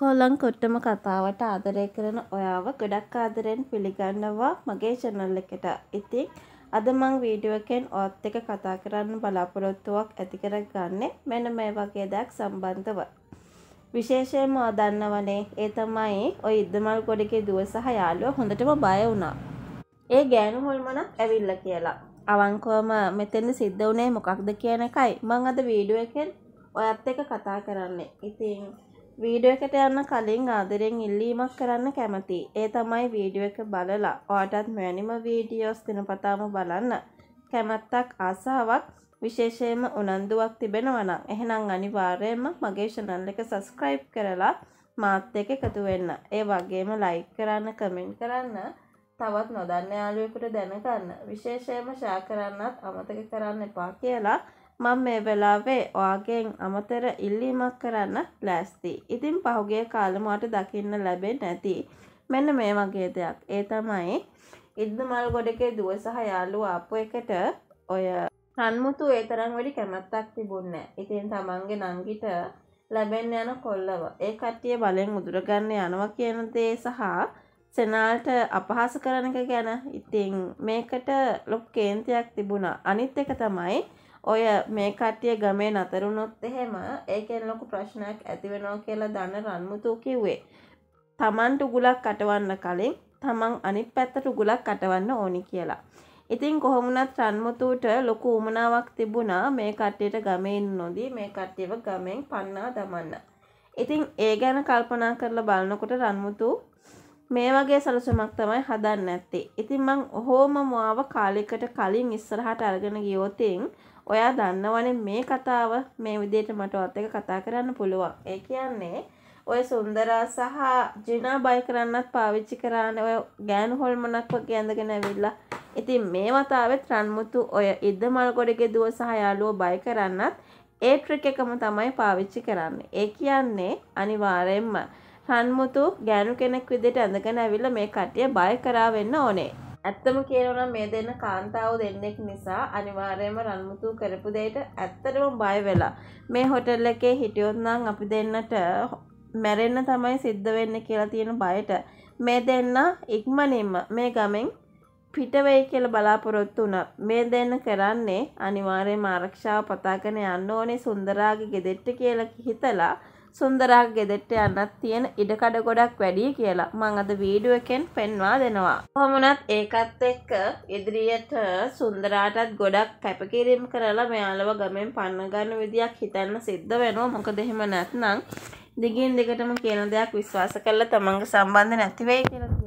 කොල්ලන් කොට්ටම කතාවට ආදරය කරන ඔයාව ගොඩක් ආදරෙන් පිළිගන්නවා මගේ චැනල් එකට. ඉතින් අද මං වීඩියෝ එකෙන් ඔයත් එක කතා කරන්න බලාපොරොත්තුවක් ඇති කරගන්නේ මෙන්න මේ වගේ දයක් සම්බන්ධව. විශේෂයෙන්ම දන්නවනේ ඒ තමයි ওই ඉද්දමල් කොඩිකේ දුව සහ යාළුවා හොඳටම බය වුණා. ඒ ගෑනු හොල්මනක් ඇවිල්ලා කියලා. අවංකවම මෙතන සිද්ධ වුණේ මොකක්ද කියන එකයි මං අද වීඩියෝ එකෙන් ඔයත් එක කතා කරන්නේ. ඉතින් වීඩියෝ එකට යන්න කලින් ආදරෙන් ඉල්ලීමක් කරන්න කැමතියි. ඒ තමයි වීඩියෝ එක බලලා ඔයාටත් මෙවැනිම වීඩියෝස් දිනපතාම බලන්න කැමැත්තක් ආසාවක් විශේෂයෙන්ම උනන්දුවක් තිබෙනවා නම් එහෙනම් අනිවාර්යයෙන්ම මගේ channel එක subscribe කරලා මාත් එක්ක එකතු වෙන්න. ඒ වගේම like කරන්න, comment කරන්න, තවත් නොදන්න යාළුවෙකුට දැනගන්න, විශේෂයෙන්ම share කරන්නත් අමතක කරන්න එපා කියලා මම මේ වෙලාවේ ඔයාගෙන් අමතර ඉල්ලීමක් කරන්න ලෑස්ති. ඉතින් පහුගේ කාලමට දකින්න ලැබෙන් නැති. මෙන්න මේ වගේ දෙයක්. ඒ තමයි ඉද්දමල් ගොඩකේ දුව සහ යාළුව ආපු එකට ඔය රන්මුතු ඒ තරම් වැඩි කැමැත්තක් තිබුණේ නැහැ. ඉතින් තමන්ගේ නංගිට ලැබෙන්න යන කොල්ලව ඒ කට්ටිය බලෙන් උදුරගන්න යනවා කියන දේ සහ සෙනාල්ට අපහාස කරන එක ගැන ඉතින් මේකට ලොකු කේන්තියක් තිබුණා. අනිත් එක තමයි ඔය මේ කට්ටිය ගමේ නතරුණොත් එහෙම ඒකෙන් ලොකු ප්‍රශ්නයක් ඇතිවෙනෝ කියලා දන්න රන්මුතු කිව්වේ. තමන්ට උගුලක් කටවන්න කලින් තමන් අනිත් පැත්තට උගුලක් කටවන්න ඕනි කියලා. ඉතින් කොහොමුණත් රන්මුතුට ලොකු උමනාවක් තිබුණා මේ කට්ටියට ගමෙන් නොදී මේ කට්ටියව ගමෙන් පන්නා දමන්න. ඉතින් ඒ ගැන කල්පනා කරලා බලනකොට රන්මුතු මේ වගේ සලසුමක් තමයි හදන්න ඇත්තේ. ඉතින් මං ඔහොම මාව කාලෙකට කලින් ඉස්සරහට අරගෙන ගියොතින් ඔයා දන්නවනේ මේ කතාව මේ විදිහට මට ඔත් එක කතා කරන්න පුළුවන්. ඒ කියන්නේ ඔය සුන්දරා සහ ජිනා බයි කරන්නත් පාවිච්චි කරානේ ඔය ගෑනු හොල්මනක් වගේ ඇඳගෙන ඇවිල්ලා. ඉතින් මේ වතාවෙත් රන්මුතු ඔය ඉද්ද මල්ගොඩගේ දුව සහ යාළුවෝ බයි කරන්නත් ඒ ට්‍රික් එකම තමයි පාවිච්චි කරන්නේ. ඒ කියන්නේ අනිවාර්යෙන්ම රන්මුතු ගෑනු කෙනෙක් විදිහට ඇඳගෙන ඇවිල්ලා මේ කට්ටිය බය කරා වෙන්න ඕනේ. ඇත්තම කියනවා මේ දෙන්න කාන්තාව දෙන්නෙක් නිසා අනිවාර්යයෙන්ම රන්මුතු කරපු දෙයට ඇත්තටම බය වෙලා මේ හොටෙල් එකේ හිටියොත් නම් අපි දෙන්නට මැරෙන්න තමයි සිද්ධ වෙන්නේ කියලා තියෙන බයට මේ දෙන්න ඉක්මනින්ම මේ ගමෙන් පිටවෙයි කියලා බලාපොරොත්තු වුණා. මේ දෙන්න කරන්නේ අනිවාර්යයෙන්ම ආරක්ෂාව පතාගෙන යන්න ඕනේ සුන්දරාගේ ගෙදෙට්ට කියලා හිතලා සුන්දරා ගෙදෙට්ට යන්නත් තියෙන ඉඩකඩ ගොඩක් වැඩිය කියලා මං අද වීඩුව එකෙන් පෙන්වා දෙනවා. කොහොමනත් ඒකත් එක්ක ඉදිරියට සුන්දරාටත් ගොඩක් කැපකිරීම් කරලා මෙයාලව ගමෙන් පන්න ගන්න විදියක් හිතන්න සිද්ධ වෙනවා මොකද එහෙම නැත්නම් දිගින් දිගටම කියන දෙයක් විශ්වාස කරලා තමන්ගේ සම්බන්ධ නැති වෙයි කියලා